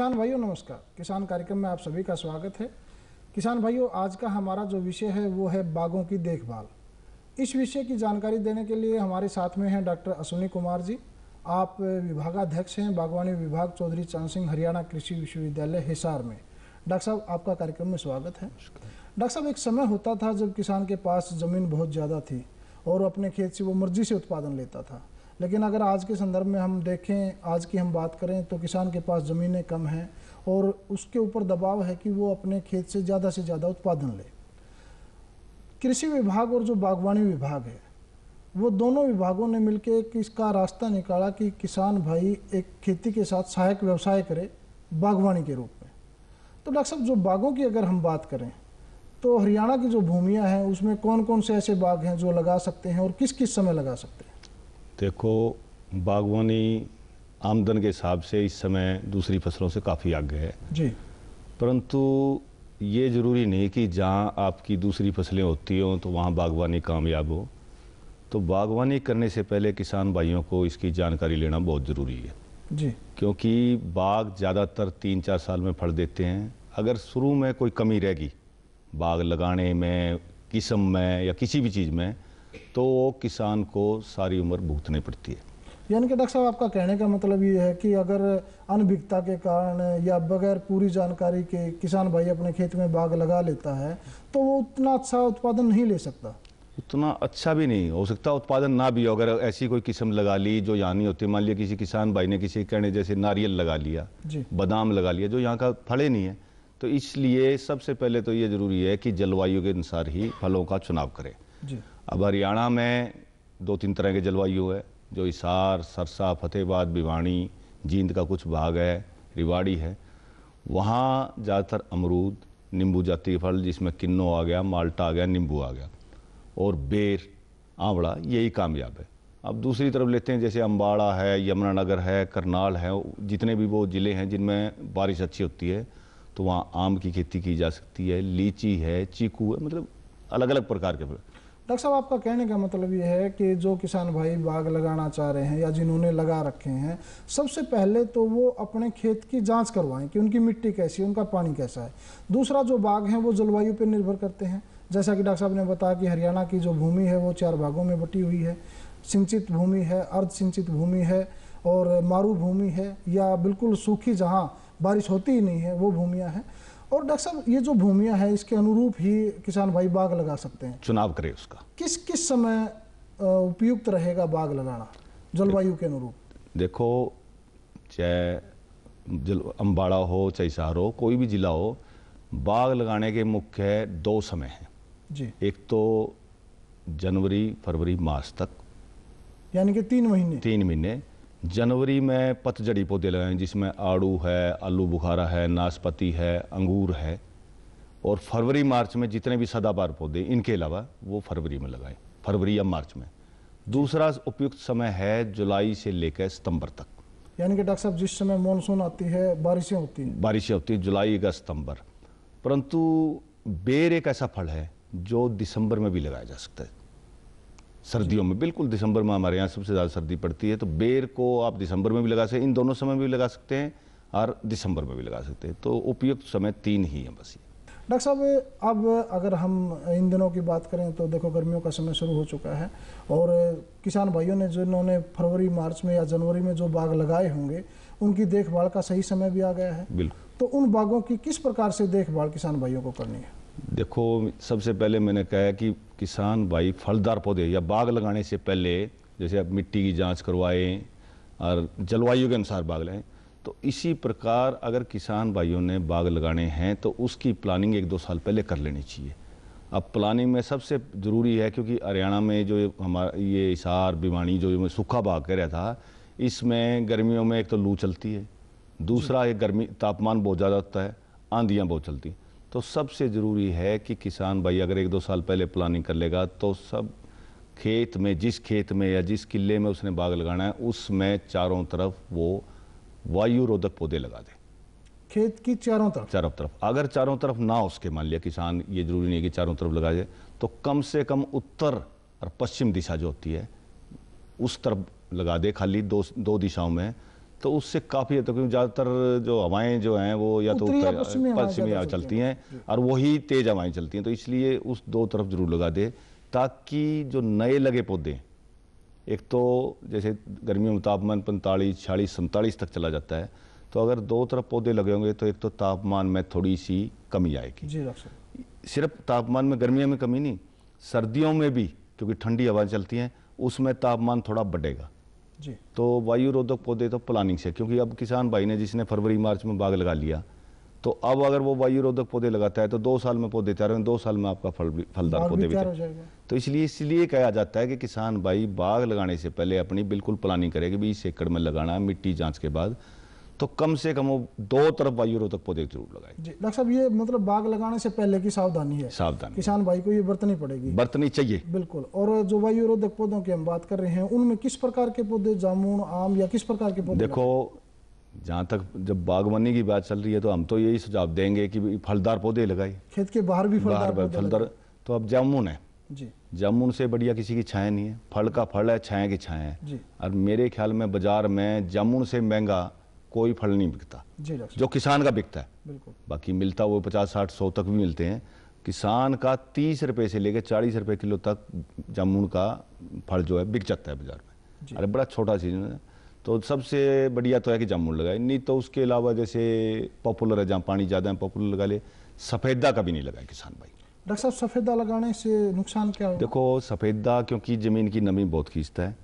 किसान भाइयों नमस्कार किसान कार्यक्रम में आप सभी का स्वागत है किसान भाइयों आज का हमारा जो विषय है वो है बागों की देखभाल इस विषय की जानकारी देने के लिए हमारे साथ में हैं डॉक्टर अश्विनी कुमार जी आप विभागाध्यक्ष हैं बागवानी विभाग चौधरी चरण सिंह हरियाणा कृषि विश्वविद्यालय हिसार में डॉक्टर साहब आपका कार्यक्रम में स्वागत है डॉक्टर साहब एक समय होता था जब किसान के पास ज़मीन बहुत ज़्यादा थी और अपने खेत से वो मर्जी से उत्पादन लेता था लेकिन अगर आज के संदर्भ में हम देखें आज की हम बात करें तो किसान के पास ज़मीनें कम हैं और उसके ऊपर दबाव है कि वो अपने खेत से ज़्यादा से ज़्यादा उत्पादन ले कृषि विभाग और जो बागवानी विभाग है वो दोनों विभागों ने मिलकर एक इसका रास्ता निकाला कि किसान भाई एक खेती के साथ सहायक व्यवसाय करे बागवानी के रूप में तो डॉक्टर साहब जो बागों की अगर हम बात करें तो हरियाणा की जो भूमियाँ हैं उसमें कौन कौन से ऐसे बाग हैं जो लगा सकते हैं और किस किस समय लगा सकते हैं देखो बागवानी आमदन के हिसाब से इस समय दूसरी फसलों से काफ़ी आगे है जी परंतु ये ज़रूरी नहीं कि जहाँ आपकी दूसरी फसलें होती हों तो वहाँ बागवानी कामयाब हो तो बागवानी करने से पहले किसान भाइयों को इसकी जानकारी लेना बहुत ज़रूरी है जी क्योंकि बाग ज़्यादातर तीन चार साल में फल देते हैं अगर शुरू में कोई कमी रहेगी बाग लगाने में किस्म में या किसी भी चीज़ में तो वो किसान को सारी उम्र भुगतनी पड़ती है यानी कि डॉक्टर साहब आपका कहने का मतलब ये है कि अगर अनभिज्ञता के कारण या बगैर पूरी जानकारी के किसान भाई अपने खेत में बाग लगा लेता है तो वो उतना अच्छा उत्पादन नहीं ले सकता उतना अच्छा भी नहीं हो सकता उत्पादन ना भी हो अगर ऐसी कोई किस्म लगा ली जो यहाँ नहीं होती मान लिया किसी किसान भाई ने किसी कहने जैसे नारियल लगा लिया बादाम लगा लिया जो यहाँ का फले नहीं है तो इसलिए सबसे पहले तो ये ज़रूरी है कि जलवायु के अनुसार ही फलों का चुनाव करें अब हरियाणा में दो तीन तरह के जलवायु है जो इसार सरसा फतेहबाद भिवानी जींद का कुछ भाग है रिवाड़ी है वहाँ ज़्यादातर अमरूद नींबू जाती फल जिसमें किन्नो आ गया माल्टा आ गया नींबू आ गया और बेर आंवला यही कामयाब है अब दूसरी तरफ लेते हैं जैसे अम्बाड़ा है यमुनानगर है करनाल है जितने भी वो ज़िले हैं जिनमें बारिश अच्छी होती है तो वहाँ आम की खेती की जा सकती है लीची है चीकू है मतलब अलग अलग प्रकार के डॉक्टर साहब आपका कहने का मतलब ये है कि जो किसान भाई बाग लगाना चाह रहे हैं या जिन्होंने लगा रखे हैं सबसे पहले तो वो अपने खेत की जांच करवाएं कि उनकी मिट्टी कैसी है उनका पानी कैसा है दूसरा जो बाग हैं वो जलवायु पर निर्भर करते हैं जैसा कि डॉक्टर साहब ने बताया कि हरियाणा की जो भूमि है वो चार भागों में बटी हुई है सिंचित भूमि है अर्ध सिंचित भूमि है और मारू भूमि है या बिल्कुल सूखी जहाँ बारिश होती ही नहीं है वो भूमियाँ हैं और डॉक्टर साहब ये जो भूमिया है इसके अनुरूप ही किसान भाई बाग लगा सकते हैं चुनाव करे उसका किस किस समय उपयुक्त रहेगा बाग लगाना जलवायु के अनुरूप देखो चाहे जल अम्बाड़ा हो चाहे शहर हो कोई भी जिला हो बाग लगाने के मुख्य दो समय हैं जी एक तो जनवरी फरवरी मार्च तक यानी कि तीन महीने तीन महीने जनवरी में पतझड़ी पौधे लगाएं जिसमें आड़ू है आलू बुखारा है नाशपाती है अंगूर है और फरवरी मार्च में जितने भी सदाबार पौधे इनके अलावा वो फरवरी में लगाएं फरवरी या मार्च में दूसरा उपयुक्त समय है जुलाई से लेकर सितंबर तक यानी कि डॉक्टर साहब जिस समय मानसून आती है बारिशें होती हैं बारिशें होती हैं जुलाई का सितंबर परंतु बेर एक ऐसा फल है जो दिसंबर में भी लगाया जा सकता है सर्दियों में बिल्कुल दिसंबर में हमारे यहाँ सबसे ज़्यादा सर्दी पड़ती है तो बेर को आप दिसंबर में भी लगा सकते इन दोनों समय में भी लगा सकते हैं और दिसंबर में भी लगा सकते हैं तो उपयुक्त समय तीन ही हैं बस ये डॉक्टर साहब अब अगर हम इन दिनों की बात करें तो देखो गर्मियों का समय शुरू हो चुका है और किसान भाइयों ने जिन्होंने फरवरी मार्च में या जनवरी में जो बाग लगाए होंगे उनकी देखभाल का सही समय भी आ गया है बिल्कुल तो उन बागों की किस प्रकार से देखभाल किसान भाइयों को करनी है देखो सबसे पहले मैंने कहा है कि किसान भाई फलदार पौधे या बाग लगाने से पहले जैसे आप मिट्टी की जांच करवाएं और जलवायु के अनुसार बाग लें तो इसी प्रकार अगर किसान भाइयों ने बाग लगाने हैं तो उसकी प्लानिंग एक दो साल पहले कर लेनी चाहिए अब प्लानिंग में सबसे ज़रूरी है क्योंकि हरियाणा में जो हमारा ये इसार बीमारी जो सूखा बाग कह रहा था इसमें गर्मियों में एक तो लू चलती है दूसरा ये गर्मी तापमान बहुत ज़्यादा होता है आंधियाँ बहुत चलती हैं तो सबसे ज़रूरी है कि किसान भाई अगर एक दो साल पहले प्लानिंग कर लेगा तो सब खेत में जिस खेत में या जिस किले में उसने बाग लगाना है उसमें चारों तरफ वो वायु रोधक पौधे लगा दे खेत की चारों तरफ चारों तरफ अगर चारों तरफ ना उसके मान लिया किसान ये जरूरी नहीं है कि चारों तरफ लगा दे तो कम से कम उत्तर और पश्चिम दिशा जो होती है उस तरफ लगा दे खाली दो दो दिशाओं में तो उससे काफ़ी है तो क्योंकि ज़्यादातर जो हवाएं जो हैं वो या तो पश्चिमी हवा चलती हैं और वही तेज़ हवाएं चलती हैं तो इसलिए उस दो तरफ जरूर लगा दे ताकि जो नए लगे पौधे एक तो जैसे गर्मियों में तापमान पैंतालीस छियालीस सैंतालीस तक चला जाता है तो अगर दो तरफ पौधे लगे होंगे तो एक तो तापमान में थोड़ी सी कमी आएगी जी सिर्फ तापमान में गर्मियों में कमी नहीं सर्दियों में भी क्योंकि ठंडी हवाएं चलती हैं उसमें तापमान थोड़ा बढ़ेगा जी तो वायु रोधक पौधे तो प्लानिंग से क्योंकि अब किसान भाई ने जिसने फरवरी मार्च में बाग लगा लिया तो अब अगर वो वायु रोधक पौधे लगाता है तो दो साल में पौधे तैयार हो दो साल में आपका फल फलदार पौधे भी तैयार तो इसलिए इसलिए कहा जाता है कि किसान भाई बाग लगाने से पहले अपनी बिल्कुल प्लानिंग करे कि बीस एकड़ में लगाना मिट्टी जाँच के बाद तो कम से कम वो दो तरफ वायु रोधक पौधे जरूर लगाए डॉक्टर साहब ये मतलब बाग लगाने से पहले की सावधानी है सावधानी किसान भाई को ये बरतनी पड़ेगी बरतनी चाहिए बिल्कुल और जो वायु रोधक पौधों की हम बात कर रहे हैं उनमें किस प्रकार के पौधे जामुन आम या किस प्रकार के पौधे देखो जहाँ तक जब बागवानी की बात चल रही है तो हम तो यही सुझाव देंगे कि फलदार पौधे लगाए खेत के बाहर भी फलदार फलदार तो अब जामुन है जी जामुन से बढ़िया किसी की छाया नहीं है फल का फल है छाया की छाया है और मेरे ख्याल में बाजार में जामुन से महंगा कोई फल नहीं बिकता जो किसान का बिकता है बाकी मिलता वो पचास साठ सौ तक भी मिलते हैं किसान का तीस रुपए से लेकर चालीस रुपए किलो तक जामुन का फल जो है बिक जाता है बाजार में अरे बड़ा छोटा सीजन है तो सबसे बढ़िया तो है कि जामुन लगाए नहीं तो उसके अलावा जैसे पॉपुलर है जहाँ पानी ज़्यादा है पॉपुलर लगा ले सफ़ेदा का भी नहीं लगाए किसान भाई डॉक्टर साहब सफ़ेदा लगाने से नुकसान क्या देखो सफ़ेदा क्योंकि ज़मीन की नमी बहुत खींचता है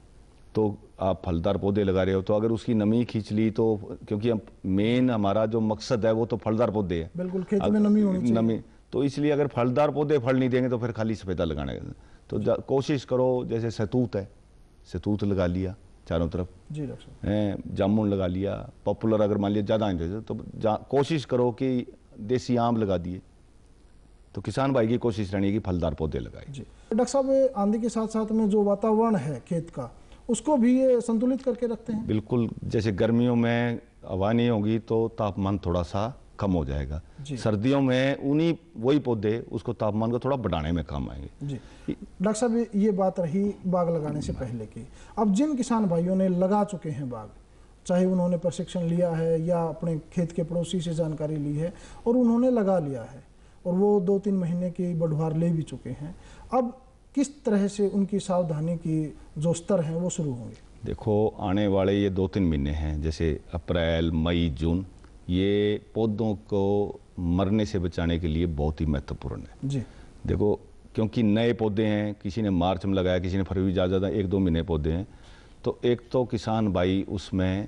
तो आप फलदार पौधे लगा रहे हो तो अगर उसकी नमी खींच ली तो क्योंकि मेन हमारा जो मकसद है वो तो फलदार पौधे है बिल्कुल खेत में नमी होनी नमी तो इसलिए अगर फलदार पौधे फल नहीं देंगे तो फिर खाली सफेदा लगाने का तो कोशिश करो जैसे सैतूत है सतूत लगा लिया चारों तरफ जी डॉक्टर जामुन लगा लिया पॉपुलर अगर मान लिया ज़्यादा तो कोशिश करो कि देसी आम लगा दिए तो किसान भाई की कोशिश रहनी है कि फलदार पौधे लगाए डॉक्टर साहब आंधी के साथ साथ में जो वातावरण है खेत का उसको भी ये संतुलित करके रखते हैं बिल्कुल जैसे गर्मियों में अवानी होगी तो तापमान थोड़ा सा कम हो जाएगा सर्दियों में उन्हीं वही पौधे उसको तापमान को थोड़ा बढ़ाने में काम आएंगे जी डॉक्टर साहब ये बात रही बाग लगाने से पहले की अब जिन किसान भाइयों ने लगा चुके हैं बाग चाहे उन्होंने प्रशिक्षण लिया है या अपने खेत के पड़ोसी से जानकारी ली है और उन्होंने लगा लिया है और वो दो तीन महीने की बढ़वार ले भी चुके हैं अब किस तरह से उनकी सावधानी की जो स्तर हैं वो शुरू होंगे देखो आने वाले ये दो तीन महीने हैं जैसे अप्रैल मई जून ये पौधों को मरने से बचाने के लिए बहुत ही महत्वपूर्ण है जी देखो क्योंकि नए पौधे हैं किसी ने मार्च में लगाया किसी ने फरवरी ज़्यादा ज़्यादा एक दो महीने पौधे हैं तो एक तो किसान भाई उसमें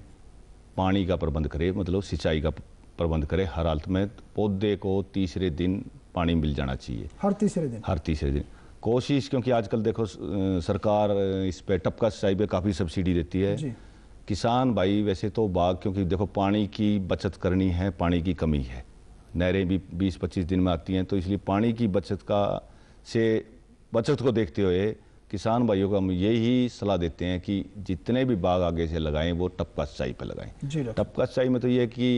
पानी का प्रबंध करे मतलब सिंचाई का प्रबंध करे हर हालत में पौधे को तीसरे दिन पानी मिल जाना चाहिए हर तीसरे दिन हर तीसरे दिन कोशिश क्योंकि आजकल देखो सरकार इस पे टपका सिंचाई पे काफ़ी सब्सिडी देती है किसान भाई वैसे तो बाग क्योंकि देखो पानी की बचत करनी है पानी की कमी है नहरें भी बीस पच्चीस दिन में आती हैं तो इसलिए पानी की बचत का से बचत को देखते हुए किसान भाइयों को हम यही सलाह देते हैं कि जितने भी बाग आगे से लगाएं वो टपका सिंचाई पर लगाएं टपका सिंचाई में तो ये कि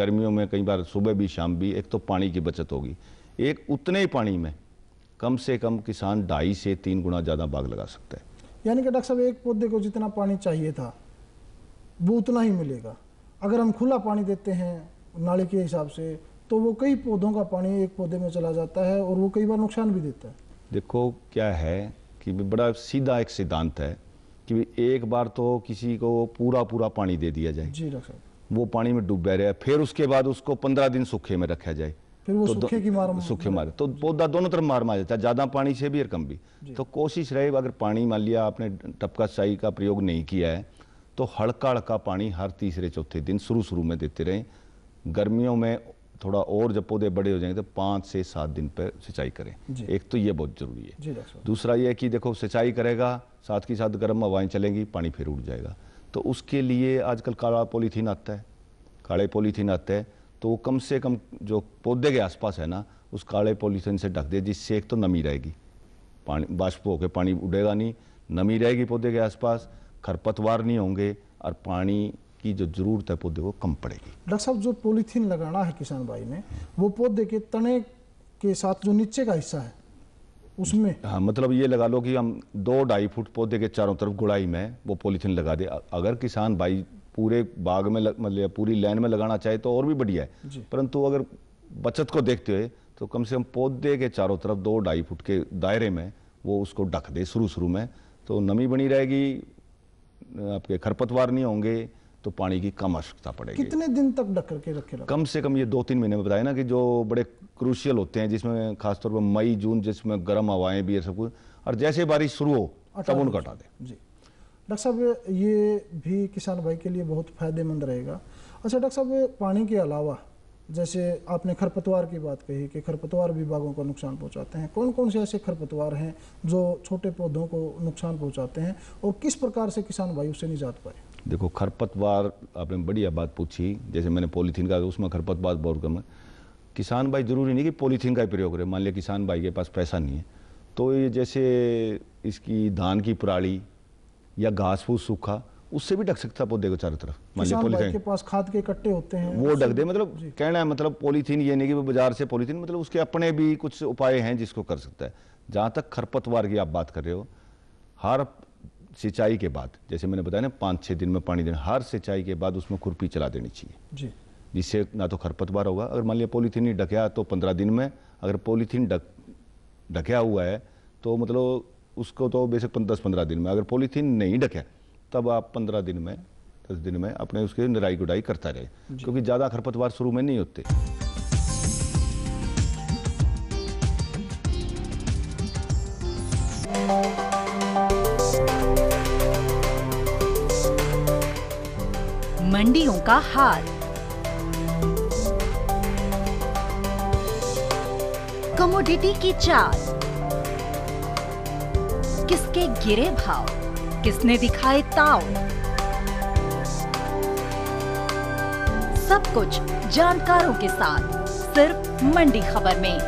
गर्मियों में कई बार सुबह भी शाम भी एक तो पानी की बचत होगी एक उतने ही पानी में कम से कम किसान ढाई से तीन गुना ज़्यादा बाग लगा सकता है यानी कि डॉक्टर साहब एक पौधे को जितना पानी चाहिए था वो उतना ही मिलेगा अगर हम खुला पानी देते हैं नाले के हिसाब से तो वो कई पौधों का पानी एक पौधे में चला जाता है और वो कई बार नुकसान भी देता है देखो क्या है कि बड़ा सीधा एक सिद्धांत है कि एक बार तो किसी को पूरा पूरा पानी दे दिया जाए जी डॉक्टर साहब वो पानी में डूबा रहा है फिर उसके बाद उसको पंद्रह दिन सूखे में रखा जाए फिर वो तो सूखे की मार सूखे मार तो पौधा दोनों तरफ मार मार जाता है ज़्यादा पानी से भी और कम भी तो कोशिश रहे अगर पानी मान लिया आपने टपका सिंचाई का प्रयोग नहीं किया है तो हल्का हल्का पानी हर तीसरे चौथे दिन शुरू शुरू में देते रहें गर्मियों में थोड़ा और जब पौधे बड़े हो जाएंगे तो पाँच से सात दिन पर सिंचाई करें एक तो ये बहुत ज़रूरी है दूसरा ये है कि देखो सिंचाई करेगा साथ ही साथ गर्म हवाएं चलेंगी पानी फिर उड़ जाएगा तो उसके लिए आजकल काला पॉलीथीन आता है काले पॉलीथीन आता है तो वो कम से कम जो पौधे के आसपास है ना उस काले पॉल्यूशन से ढक दे जिससे एक तो नमी रहेगी पानी बाष्प होकर पानी उड़ेगा नहीं नमी रहेगी पौधे के आसपास खरपतवार नहीं होंगे और पानी की जो जरूरत है पौधे को कम पड़ेगी डॉक्टर साहब जो पॉलीथीन लगाना है किसान भाई ने वो पौधे के तने के साथ जो नीचे का हिस्सा है उसमें हाँ मतलब ये लगा लो कि हम दो ढाई फुट पौधे के चारों तरफ गुड़ाई में वो पॉलीथीन लगा दे अगर किसान भाई पूरे बाग में लग, मतलब पूरी लाइन में लगाना चाहे तो और भी बढ़िया है परंतु अगर बचत को देखते हुए तो कम से कम पौधे के चारों तरफ दो ढाई फुट के दायरे में वो उसको ढक दे शुरू शुरू में तो नमी बनी रहेगी आपके खरपतवार नहीं होंगे तो पानी की कम आवश्यकता पड़ेगी कितने दिन तक ढक करके रखे कम से कम ये दो तीन महीने में बताया ना कि जो बड़े क्रूशियल होते हैं जिसमें खासतौर पर मई जून जिसमें गर्म हवाएं भी है सब कुछ और जैसे बारिश शुरू हो अच्छा। तब उनको हटा दे जी डॉक्टर साहब ये भी किसान भाई के लिए बहुत फ़ायदेमंद रहेगा अच्छा डॉक्टर साहब पानी के अलावा जैसे आपने खरपतवार की बात कही कि खरपतवार भी बागों को नुकसान पहुंचाते हैं कौन कौन से ऐसे खरपतवार हैं जो छोटे पौधों को नुकसान पहुंचाते हैं और किस प्रकार से किसान भाई उससे निजात पाए देखो खरपतवार आपने बढ़िया बात पूछी जैसे मैंने पॉलीथीन का उसमें खरपतवार बहुत कम है किसान भाई ज़रूरी नहीं कि पॉलीथीन का ही प्रयोग करें मान लिया किसान भाई के पास पैसा नहीं है तो ये जैसे इसकी धान की पराली या घास फूस सूखा उससे भी ढक सकता पौधे को चारों तरफ पॉलीथीन के पास खाद के इकट्ठे होते हैं वो ढक दे मतलब कहना है मतलब पॉलीथीन ये नहीं कि बाजार से पॉलीथीन मतलब उसके अपने भी कुछ उपाय हैं जिसको कर सकता है जहाँ तक खरपतवार की आप बात कर रहे हो हर सिंचाई के बाद जैसे मैंने बताया ना पाँच छः दिन में पानी देना हर सिंचाई के बाद उसमें खुरपी चला देनी चाहिए जिससे ना तो खरपतवार होगा अगर मान लिया पॉलीथीन ही ढकया तो पंद्रह दिन में अगर पॉलीथीन ढक ढकया हुआ है तो मतलब उसको तो बेसिक दस पंद्रह दिन में अगर पॉलीथीन नहीं ढके तब आप पंद्रह दिन में दस दिन में अपने उसकी निराई गुडाई करता रहे क्योंकि ज़्यादा खरपतवार शुरू में नहीं होते मंडियों का हाल कमोडिटी की चाल किसके गिरे भाव किसने दिखाए ताव सब कुछ जानकारों के साथ सिर्फ मंडी खबर में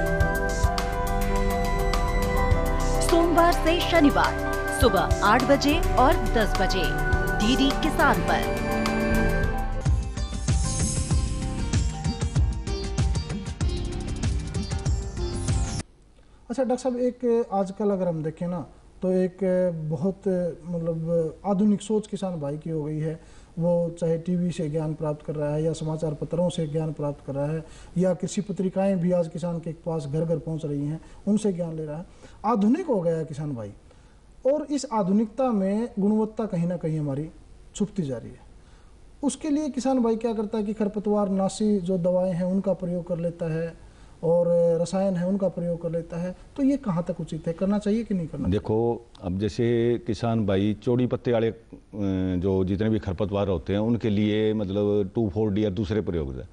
सोमवार से शनिवार सुबह आठ बजे और दस बजे डीडी किसान पर अच्छा डॉक्टर साहब एक आजकल अगर हम देखें ना तो एक बहुत मतलब आधुनिक सोच किसान भाई की हो गई है वो चाहे टीवी से ज्ञान प्राप्त कर रहा है या समाचार पत्रों से ज्ञान प्राप्त कर रहा है या किसी पत्रिकाएं भी आज किसान के पास घर घर पहुंच रही हैं उनसे ज्ञान ले रहा है आधुनिक हो गया है किसान भाई और इस आधुनिकता में गुणवत्ता कहीं ना कहीं हमारी छुपती जा रही है उसके लिए किसान भाई क्या करता है कि खरपतवार नासी जो दवाएं हैं उनका प्रयोग कर लेता है और रसायन है उनका प्रयोग कर लेता है तो ये कहाँ तक उचित है करना चाहिए कि नहीं करना देखो अब जैसे किसान भाई चौड़ी पत्ते वाले जो जितने भी खरपतवार होते हैं उनके लिए मतलब टू फोर डी या दूसरे प्रयोग है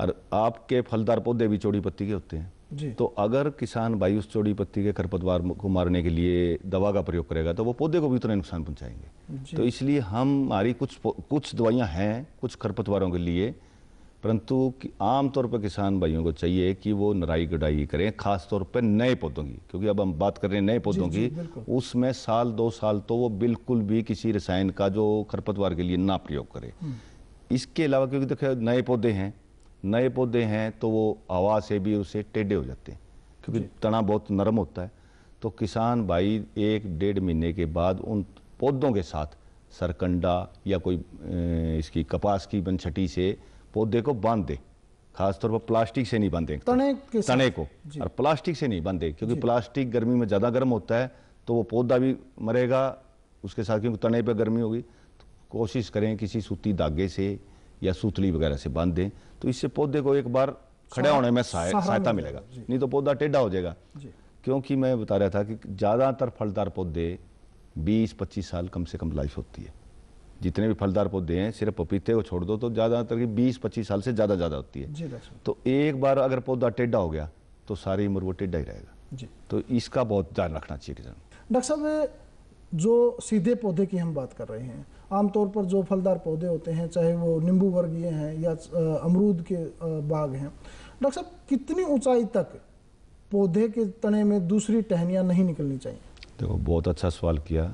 और आपके फलदार पौधे भी चौड़ी पत्ती के होते हैं जी। तो अगर किसान भाई उस चौड़ी पत्ती के खरपतवार को मारने के लिए दवा का प्रयोग करेगा तो वो पौधे को भी उतना नुकसान पहुँचाएंगे तो इसलिए हम हमारी कुछ कुछ दवाइयाँ हैं कुछ खरपतवारों के लिए परंतु आम तौर पर किसान भाइयों को चाहिए कि वो नराई गुडाई करें खास तौर पर नए पौधों की क्योंकि अब हम बात कर रहे हैं नए पौधों की उसमें साल दो साल तो वो बिल्कुल भी किसी रसायन का जो खरपतवार के लिए ना प्रयोग करें हम्म। इसके अलावा क्योंकि देखो नए पौधे हैं नए पौधे हैं तो वो हवा से भी उसे टेढ़े हो जाते हैं क्योंकि तना बहुत नरम होता है तो किसान भाई एक डेढ़ महीने के बाद उन पौधों के साथ सरकंडा या कोई इसकी कपास की बनछटी से पौधे को बांध दे खासतौर पर प्लास्टिक से नहीं बांधे तने तने को और प्लास्टिक से नहीं बांधे क्योंकि प्लास्टिक गर्मी में ज़्यादा गर्म होता है तो वो पौधा भी मरेगा उसके साथ क्योंकि तने पर गर्मी होगी तो कोशिश करें किसी सूती धागे से या सूतली वगैरह से बांध दें तो इससे पौधे को एक बार खड़े होने में सहायता मिलेगा नहीं तो पौधा टेढ़ा हो जाएगा क्योंकि मैं बता रहा था कि ज़्यादातर फलदार पौधे 20-25 साल कम से कम लाइफ होती है जितने भी फलदार पौधे हैं सिर्फ पपीते को छोड़ दो तो ज़्यादातर की बीस पच्चीस साल से ज़्यादा ज़्यादा होती है तो एक बार अगर पौधा टेढ़ा हो गया तो सारी उम्र वो टेढ़ा ही रहेगा तो इसका बहुत ध्यान रखना चाहिए किसान डॉक्टर साहब जो सीधे पौधे की हम बात कर रहे हैं आमतौर पर जो फलदार पौधे होते हैं चाहे वो नींबू वर्गीय हैं या अमरूद के बाग हैं डॉक्टर साहब कितनी ऊंचाई तक पौधे के तने में दूसरी टहनियाँ नहीं निकलनी चाहिए देखो बहुत अच्छा सवाल किया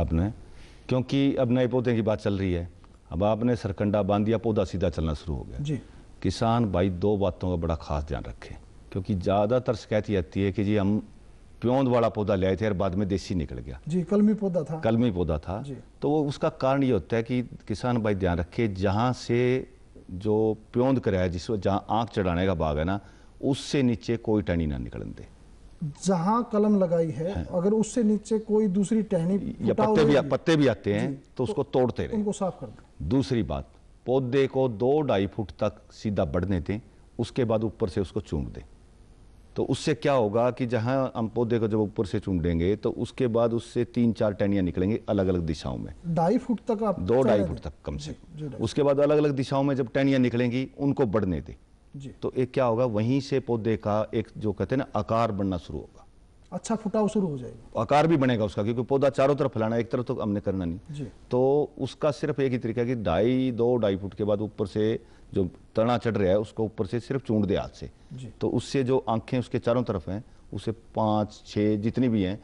आपने क्योंकि अब नए पौधे की बात चल रही है अब आपने सरकंडा बांध दिया पौधा सीधा चलना शुरू हो गया जी किसान भाई दो बातों का बड़ा खास ध्यान रखें क्योंकि ज़्यादातर शिकायत ये आती है कि जी हम प्योंद वाला पौधा ले आए थे और बाद में देसी निकल गया जी कलमी पौधा था कलमी पौधा था तो वो उसका कारण ये होता है कि किसान भाई ध्यान रखे जहाँ से जो प्योंद कराया जिस जहाँ आँख चढ़ाने का बाग है ना उससे नीचे कोई टहनी ना निकलन दे जहां कलम लगाई है हाँ। अगर उससे नीचे कोई दूसरी टहनी या पत्ते भी पत्ते भी आते हैं तो उसको तोड़ते रहे उनको साफ कर दें दूसरी बात पौधे को दो ढाई फुट तक सीधा बढ़ने दें उसके बाद ऊपर से उसको चूंढ दें तो उससे क्या होगा कि जहां हम पौधे को जब ऊपर से चूंढेंगे तो उसके बाद उससे तीन चार टहनिया निकलेंगे अलग अलग दिशाओं में ढाई फुट तक आप दो ढाई फुट तक कम से कम उसके बाद अलग अलग दिशाओं में जब टहनिया निकलेंगी उनको बढ़ने दें तो एक क्या होगा वहीं से पौधे का एक जो कहते हैं ना आकार बनना शुरू होगा अच्छा फुटाव शुरू हो जाएगा आकार भी बनेगा उसका क्योंकि पौधा चारों तरफ फैलाना एक तरफ तो हमने करना नहीं तो उसका सिर्फ एक ही तरीका कि ढाई दो ढाई फुट के बाद ऊपर से जो तना चढ़ रहा है उसको ऊपर से सिर्फ चूंढ दे हाथ से तो उससे जो आंखें उसके चारों तरफ हैं उसे पाँच छः जितनी भी हैं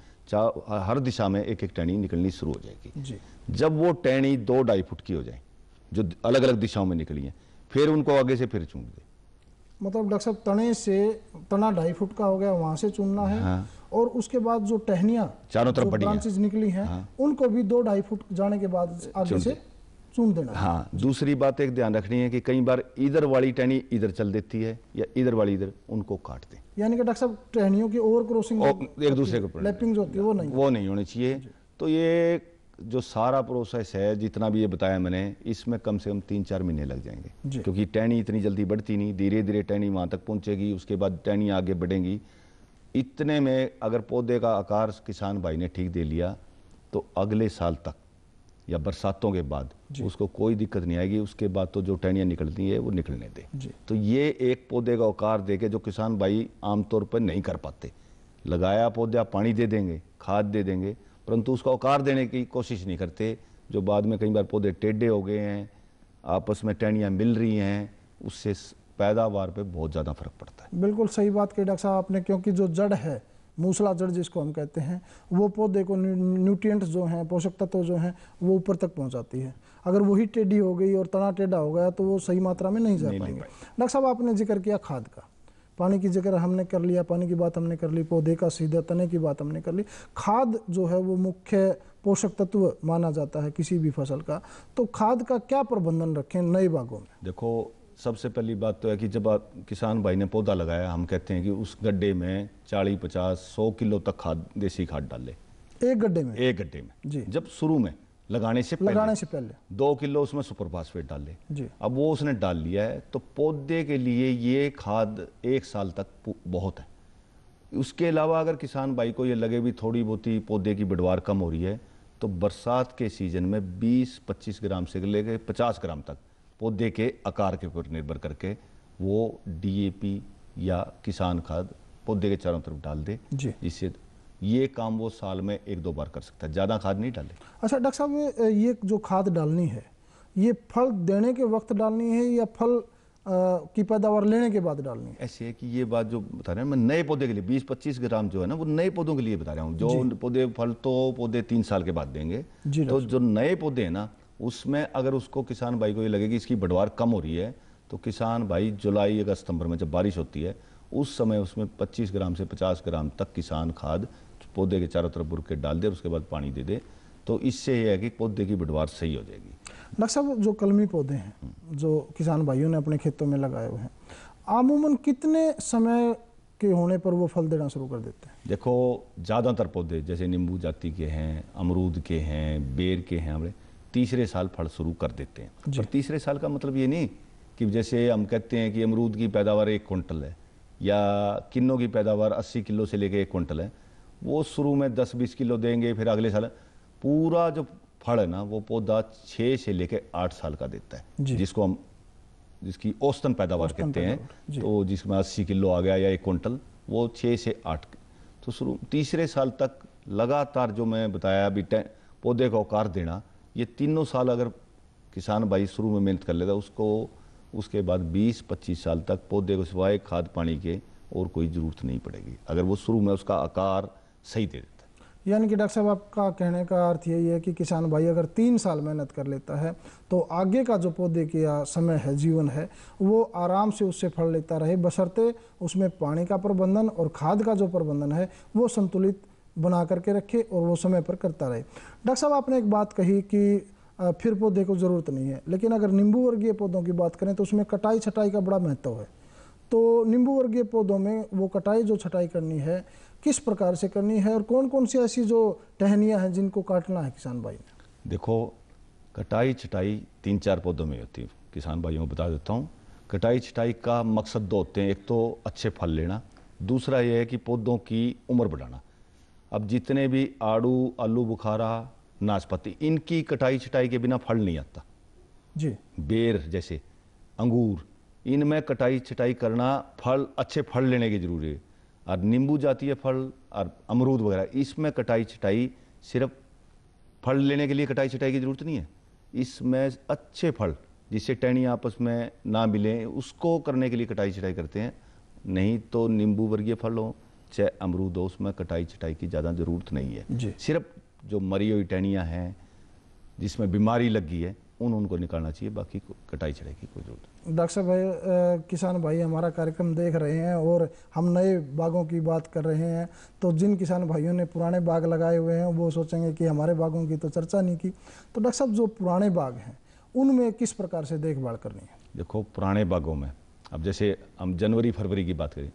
हर दिशा में एक एक टहनी निकलनी शुरू हो जाएगी जब वो टहनी दो ढाई फुट की हो जाए जो अलग अलग दिशाओं में निकली है फिर उनको आगे से फिर चूंढ दे मतलब डॉक्टर साहब तने से तना ढाई फुट का हो गया वहां से चुनना है हाँ। और उसके बाद जो टहनिया चारों तरफ ब्रांचेज निकली हैं हाँ। उनको भी दो ढाई फुट जाने के बाद आगे से चुन देना हाँ दूसरी बात एक ध्यान रखनी है कि कई बार इधर वाली टहनी इधर चल देती है या इधर वाली इधर उनको काट दे यानी कि डॉक्टर साहब टहनियों की ओवर क्रॉसिंग एक दूसरे के लैपिंग जो होती है वो नहीं वो नहीं होनी चाहिए तो ये जो सारा प्रोसेस है जितना भी ये बताया मैंने इसमें कम से कम तीन चार महीने लग जाएंगे क्योंकि टहनी इतनी जल्दी बढ़ती नहीं धीरे धीरे टहनी वहाँ तक पहुँचेगी उसके बाद टहनी आगे बढ़ेंगी इतने में अगर पौधे का आकार किसान भाई ने ठीक दे लिया तो अगले साल तक या बरसातों के बाद उसको कोई दिक्कत नहीं आएगी उसके बाद तो जो टहनियाँ निकलती हैं वो निकलने दें तो ये एक पौधे का आकार दे के जो किसान भाई आमतौर पर नहीं कर पाते लगाया पौधा पानी दे देंगे खाद दे देंगे परंतु उसका औकार देने की कोशिश नहीं करते जो बाद में कई बार पौधे टेढ़े हो गए हैं आपस में टहनियाँ मिल रही हैं उससे पैदावार पे बहुत ज़्यादा फर्क पड़ता है बिल्कुल सही बात कही डॉक्टर साहब आपने क्योंकि जो जड़ है मूसला जड़ जिसको हम कहते हैं वो पौधे को न्यूट्रिएंट्स जो हैं पोषक तत्व जो हैं वो ऊपर तक पहुंचाती है अगर वही टेढ़ी हो गई और तना टेढ़ा हो गया तो वो सही मात्रा में नहीं जा पाएंगे डॉक्टर साहब आपने जिक्र किया खाद का पानी की जगह हमने कर लिया पानी की बात हमने कर ली पौधे का सीधा तने की बात हमने कर ली खाद जो है वो मुख्य पोषक तत्व माना जाता है किसी भी फसल का तो खाद का क्या प्रबंधन रखें नए बागों में देखो सबसे पहली बात तो है कि जब आप किसान भाई ने पौधा लगाया हम कहते हैं कि उस गड्ढे में चालीस पचास सौ किलो तक खाद देसी खाद डाले एक गड्ढे में एक गड्ढे में जी जब शुरू में लगाने से पहले लगाने से पहले दो किलो उसमें सुपर फास्फेट डाल जी अब वो उसने डाल लिया है तो पौधे के लिए ये खाद एक साल तक बहुत है उसके अलावा अगर किसान भाई को ये लगे भी थोड़ी बहुत ही पौधे की बिडवार कम हो रही है तो बरसात के सीजन में 20-25 ग्राम से लेकर 50 ग्राम तक पौधे के आकार के ऊपर निर्भर करके वो डी या किसान खाद पौधे के चारों तरफ डाल दे जिससे ये काम वो साल में एक दो बार कर सकता है ज़्यादा खाद नहीं डाले अच्छा डॉक्टर साहब ये जो खाद डालनी है ये फल देने के वक्त डालनी है या फल की पैदावार लेने के बाद डालनी है ऐसे है कि ये बात जो बता रहे हैं मैं नए पौधे के लिए 20-25 ग्राम जो है ना वो नए पौधों के लिए बता रहा हूँ जो पौधे फल तो पौधे तीन साल के बाद देंगे तो जो नए पौधे हैं ना उसमें अगर उसको किसान भाई को ये लगे कि इसकी बढ़वार कम हो रही है तो किसान भाई जुलाई अगस्त सितंबर में जब बारिश होती है उस समय उसमें पच्चीस ग्राम से पचास ग्राम तक किसान खाद पौधे के चारों तरफ बुरके डाल दे और उसके बाद पानी दे दे तो इससे यह है कि पौधे की बढ़वार सही हो जाएगी डॉक्टर साहब जो कलमी पौधे हैं जो किसान भाइयों ने अपने खेतों में लगाए हुए हैं आमूमन कितने समय के होने पर वो फल देना शुरू कर देते हैं देखो ज़्यादातर पौधे जैसे नींबू जाति के हैं अमरूद के हैं बेर के हैं हमारे तीसरे साल फल शुरू कर देते हैं पर तीसरे साल का मतलब ये नहीं कि जैसे हम कहते हैं कि अमरूद की पैदावार एक कुंटल है या किन्नों की पैदावार 80 किलो से लेकर एक कुंटल है वो शुरू में 10-20 किलो देंगे फिर अगले साल पूरा जो फल है ना वो पौधा छः से लेकर आठ साल का देता है जिसको हम जिसकी औसतन पैदावार कहते हैं तो जिसमें अस्सी किलो आ गया या एक कुंटल वो छः से आठ तो शुरू तीसरे साल तक लगातार जो मैं बताया अभी पौधे को आकार देना ये तीनों साल अगर किसान भाई शुरू में मेहनत कर लेता उसको उसके बाद 20-25 साल तक पौधे को सिवाए खाद पानी के और कोई ज़रूरत नहीं पड़ेगी अगर वो शुरू में उसका आकार सही दे देता है यानी कि डॉक्टर साहब आपका कहने का अर्थ यही है कि किसान भाई अगर तीन साल मेहनत कर लेता है तो आगे का जो पौधे का समय है जीवन है वो आराम से उससे फल लेता रहे बशर्ते उसमें पानी का प्रबंधन और खाद का जो प्रबंधन है वो संतुलित बना करके रखे और वो समय पर करता रहे डॉक्टर साहब आपने एक बात कही कि फिर पौधे को ज़रूरत नहीं है लेकिन अगर नींबू वर्गीय पौधों की बात करें तो उसमें कटाई छटाई का बड़ा महत्व है तो नींबू वर्गीय पौधों में वो कटाई जो छटाई करनी है किस प्रकार से करनी है और कौन कौन सी ऐसी जो टहनियाँ हैं जिनको काटना है किसान भाई ने देखो कटाई छटाई तीन चार पौधों में होती है किसान भाइयों को बता देता हूँ कटाई छटाई का मकसद दो होते हैं एक तो अच्छे फल लेना दूसरा यह है कि पौधों की उम्र बढ़ाना अब जितने भी आड़ू आलू बुखारा नाशपाती इनकी कटाई छटाई के बिना फल नहीं आता जी बेर जैसे अंगूर इनमें कटाई छटाई करना फल अच्छे फल लेने की जरूरी है और नींबू जाती है फल और अमरूद वगैरह इसमें कटाई छटाई सिर्फ फल लेने के लिए कटाई छटाई की ज़रूरत नहीं है इसमें अच्छे फल जिससे टहनी आपस में ना मिलें उसको करने के लिए कटाई छटाई करते हैं नहीं तो नींबू वर्गीय फल हो चाहे अमरूद हो उसमें कटाई छटाई की ज़्यादा ज़रूरत नहीं है सिर्फ जो मरी हुई टहनियाँ हैं जिसमें बीमारी लगी है उन उनको निकालना चाहिए बाकी कटाई चढ़ाई की कोई जरूरत नहीं डॉक्टर साहब भाई किसान भाई हमारा कार्यक्रम देख रहे हैं और हम नए बागों की बात कर रहे हैं तो जिन किसान भाइयों ने पुराने बाग लगाए हुए हैं वो सोचेंगे कि हमारे बागों की तो चर्चा नहीं की तो डॉक्टर साहब जो पुराने बाग हैं उनमें किस प्रकार से देखभाल करनी है देखो पुराने बागों में अब जैसे हम जनवरी फरवरी की बात करें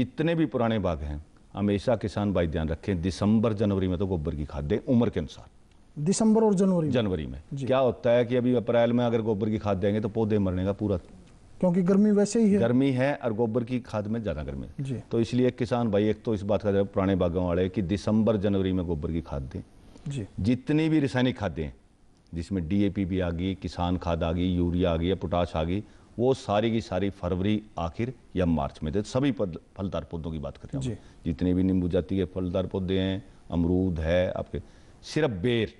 जितने भी पुराने बाग हैं हमेशा किसान भाई ध्यान रखें दिसंबर जनवरी में तो गोबर की खाद दें उम्र के अनुसार दिसंबर और जनवरी जनवरी में क्या होता है कि अभी अप्रैल में अगर गोबर की खाद देंगे तो पौधे मरने का पूरा क्योंकि गर्मी वैसे ही है गर्मी है और गोबर की खाद में ज़्यादा गर्मी जी तो इसलिए किसान भाई एक तो इस बात का पुराने बागों वाले कि दिसंबर जनवरी में गोबर की खाद दें जी जितनी भी रासायनिक खादें जिसमें डीएपी भी आ गई किसान खाद आ गई यूरिया आ गई या पोटाश आ गई वो सारी की सारी फरवरी आखिर या मार्च में थे सभी फलदार पौधों की बात करें हैं जितने भी नींबू जाति के फलदार पौधे हैं अमरूद है आपके सिर्फ बेर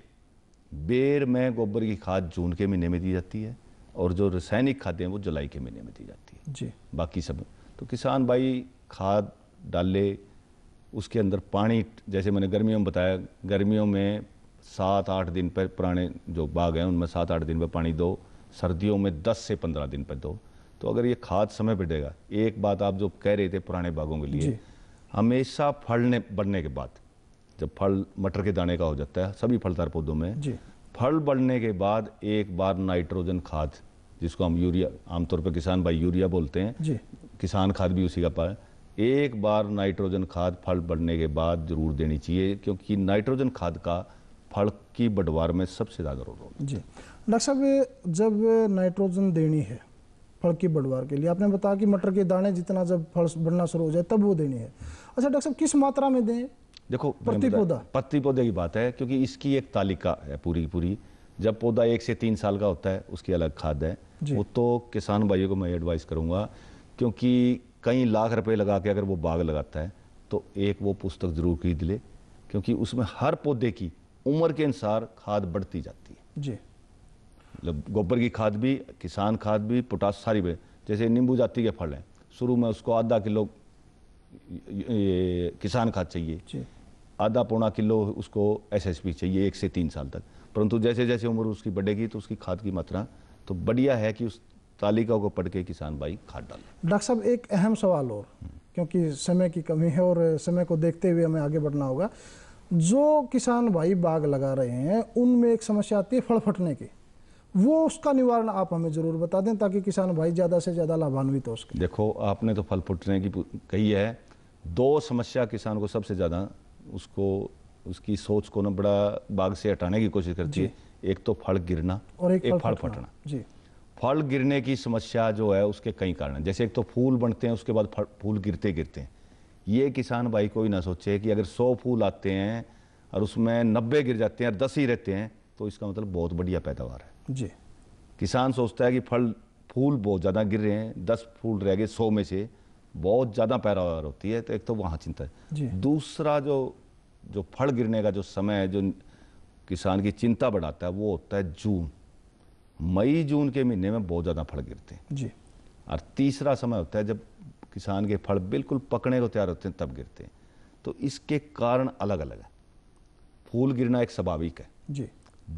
बेर में गोबर की खाद जून के महीने में दी जाती है और जो रासायनिक खादें वो जुलाई के महीने में दी जाती है जी बाकी सब तो किसान भाई खाद डाले उसके अंदर पानी जैसे मैंने गर्मियों में बताया गर्मियों में सात आठ दिन पर पुराने जो बाग हैं उनमें सात आठ दिन पर पानी दो सर्दियों में दस से पंद्रह दिन पर दो तो अगर ये खाद समय पर देगा एक बात आप जो कह रहे थे पुराने बागों के लिए हमेशा फलने बढ़ने के बाद जब फल मटर के दाने का हो जाता है सभी फलदार पौधों में जी फल बढ़ने के बाद एक बार नाइट्रोजन खाद जिसको हम यूरिया आमतौर पर किसान भाई यूरिया बोलते हैं जी किसान खाद भी उसी का पाए एक बार नाइट्रोजन खाद फल बढ़ने के बाद जरूर देनी चाहिए क्योंकि नाइट्रोजन खाद का फल की बंटवार में सबसे ज़्यादा रोल जी डॉक्टर साहब जब नाइट्रोजन देनी है फल की बंटवार के लिए आपने बताया कि मटर के दाने जितना जब फल बढ़ना शुरू हो जाए तब वो देनी है अच्छा डॉक्टर साहब किस मात्रा में दें देखो पत्ती पौधा पत्ती पौधे की बात है क्योंकि इसकी एक तालिका है पूरी पूरी जब पौधा एक से तीन साल का होता है उसकी अलग खाद है वो तो किसान भाइयों को मैं एडवाइस करूँगा क्योंकि कई लाख रुपए लगा के अगर वो बाग लगाता है तो एक वो पुस्तक ज़रूर खरीद ले क्योंकि उसमें हर पौधे की उम्र के अनुसार खाद बढ़ती जाती है जी मतलब गोबर की खाद भी किसान खाद भी पोटास सारी भी जैसे नींबू जाति के फल हैं शुरू में उसको आधा किलो ये किसान खाद चाहिए आधा पौना किलो उसको एसएसपी चाहिए एक से तीन साल तक परंतु जैसे जैसे उम्र उसकी बढ़ेगी तो उसकी खाद की मात्रा तो बढ़िया है कि उस तालिका को पढ़ के किसान भाई खाद डाले डॉक्टर साहब एक अहम सवाल और क्योंकि समय की कमी है और समय को देखते हुए हमें आगे बढ़ना होगा जो किसान भाई बाग लगा रहे हैं उनमें एक समस्या आती है फल फटने की वो उसका निवारण आप हमें जरूर बता दें ताकि किसान भाई ज़्यादा से ज़्यादा लाभान्वित हो सके देखो आपने तो फल फूटने की कही है दो समस्या किसान को सबसे ज़्यादा उसको उसकी सोच को ना बड़ा बाग से हटाने की कोशिश करती है एक तो फल गिरना और एक, एक फल फटना जी फल गिरने की समस्या जो है उसके कई कारण हैं जैसे एक तो फूल बनते हैं उसके बाद फूल गिरते गिरते हैं ये किसान भाई कोई ना सोचे कि अगर सौ फूल आते हैं और उसमें नब्बे गिर जाते हैं और दस ही रहते हैं तो इसका मतलब बहुत बढ़िया पैदावार है जी किसान सोचता है कि फल फूल बहुत ज़्यादा गिर रहे हैं दस फूल रह गए सौ में से बहुत ज़्यादा पैदावार होती है तो एक तो वहाँ चिंता है दूसरा जो जो फल गिरने का जो समय है जो किसान की चिंता बढ़ाता है वो होता है जून मई जून के महीने में बहुत ज़्यादा फल गिरते हैं जी और तीसरा समय होता है जब किसान के फल बिल्कुल पकने को तैयार होते हैं तब गिरते हैं तो इसके कारण अलग अलग है फूल गिरना एक स्वाभाविक है जी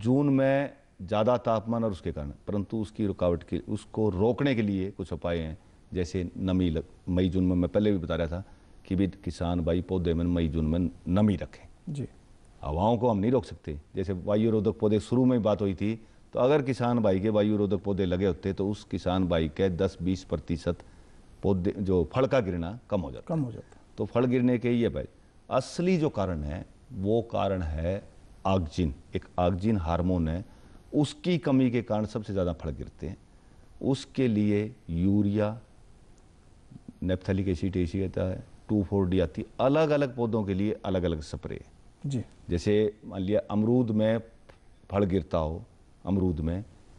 जून में ज़्यादा तापमान और उसके कारण परंतु उसकी रुकावट के उसको रोकने के लिए कुछ उपाय हैं जैसे नमी लग मई जून में मैं पहले भी बता रहा था कि भी किसान भाई पौधे में मई जून में नमी रखें जी हवाओं को हम नहीं रोक सकते जैसे वायु रोधक पौधे शुरू में बात हुई थी तो अगर किसान भाई के वायु रोधक पौधे लगे होते तो उस किसान भाई के 10-20 प्रतिशत पौधे जो फल का गिरना कम हो जाता कम हो जाता तो फल गिरने के ये भाई असली जो कारण है वो कारण है आगजिन एक आगजिन हार्मोन है उसकी कमी के कारण सबसे ज़्यादा फल गिरते हैं उसके लिए यूरिया नेपथलिक एसिड एसी आता है टू फोर डी आती है अलग अलग पौधों के लिए अलग अलग स्प्रे जी जैसे मान लिया अमरूद में फल गिरता हो अमरूद में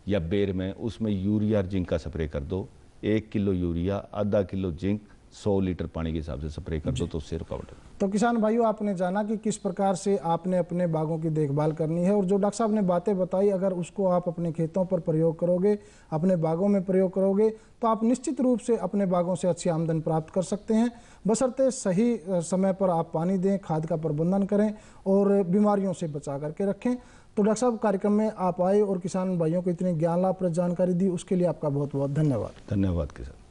या बेर में उसमें यूरिया और जिंक का स्प्रे कर दो एक किलो यूरिया आधा किलो जिंक सौ लीटर पानी के हिसाब से स्प्रे कर दो तो उससे रुकावट तो किसान भाइयों आपने जाना कि किस प्रकार से आपने अपने बागों की देखभाल करनी है और जो डॉक्टर साहब ने बातें बताई अगर उसको आप अपने खेतों पर प्रयोग करोगे अपने बागों में प्रयोग करोगे तो आप निश्चित रूप से अपने बागों से अच्छी आमदन प्राप्त कर सकते हैं बसरते सही समय पर आप पानी दें खाद का प्रबंधन करें और बीमारियों से बचा करके रखें तो डॉक्टर साहब कार्यक्रम में आप आए और किसान भाइयों को इतनी ज्ञान लाभप्रद जानकारी दी उसके लिए आपका बहुत बहुत धन्यवाद धन्यवाद किसान